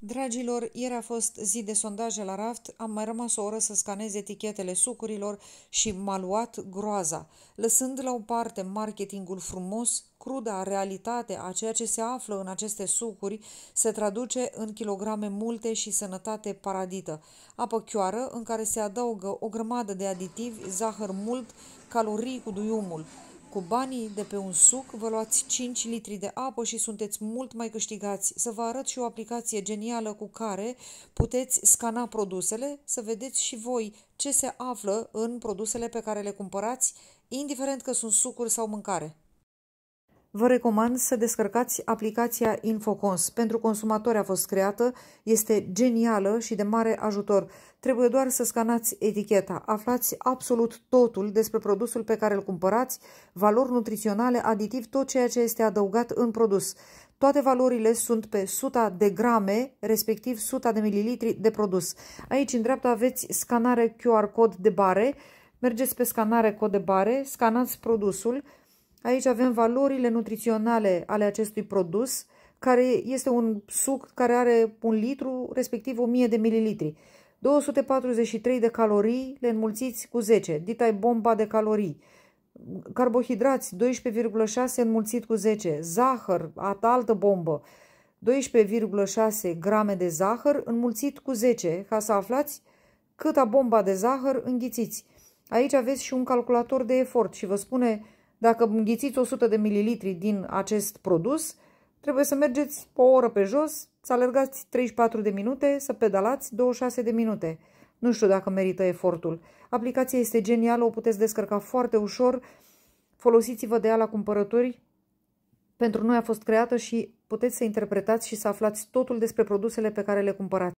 Dragilor, ieri a fost zi de sondaje la raft, am mai rămas o oră să scanez etichetele sucurilor și m-a luat groaza, lăsând la o parte marketingul frumos, cruda realitate a ceea ce se află în aceste sucuri se traduce în kilograme multe și sănătate paradită, apă chioară în care se adaugă o grămadă de aditivi, zahăr mult, calorii cu duiumul, cu banii de pe un suc vă luați 5 litri de apă și sunteți mult mai câștigați. Să vă arăt și o aplicație genială cu care puteți scana produsele, să vedeți și voi ce se află în produsele pe care le cumpărați, indiferent că sunt sucuri sau mâncare. Vă recomand să descărcați aplicația Infocons. Pentru consumatori a fost creată, este genială și de mare ajutor. Trebuie doar să scanați eticheta. Aflați absolut totul despre produsul pe care îl cumpărați, valori nutriționale, aditiv, tot ceea ce este adăugat în produs. Toate valorile sunt pe 100 de grame, respectiv 100 de mililitri de produs. Aici, în dreapta, aveți scanare QR cod de bare. Mergeți pe scanare cod de bare, scanați produsul, Aici avem valorile nutriționale ale acestui produs, care este un suc care are un litru, respectiv 1000 de mililitri. 243 de calorii le înmulțiți cu 10. Dita bomba de calorii. Carbohidrați 12,6 înmulțit cu 10. Zahăr, altă bombă. 12,6 grame de zahăr înmulțit cu 10, ca să aflați câta bomba de zahăr înghițiți. Aici aveți și un calculator de efort și vă spune dacă înghițiți 100 de mililitri din acest produs, trebuie să mergeți o oră pe jos, să alergați 34 de minute, să pedalați 26 de minute. Nu știu dacă merită efortul. Aplicația este genială, o puteți descărca foarte ușor. Folosiți-vă de ea la cumpărături. Pentru noi a fost creată și puteți să interpretați și să aflați totul despre produsele pe care le cumpărați.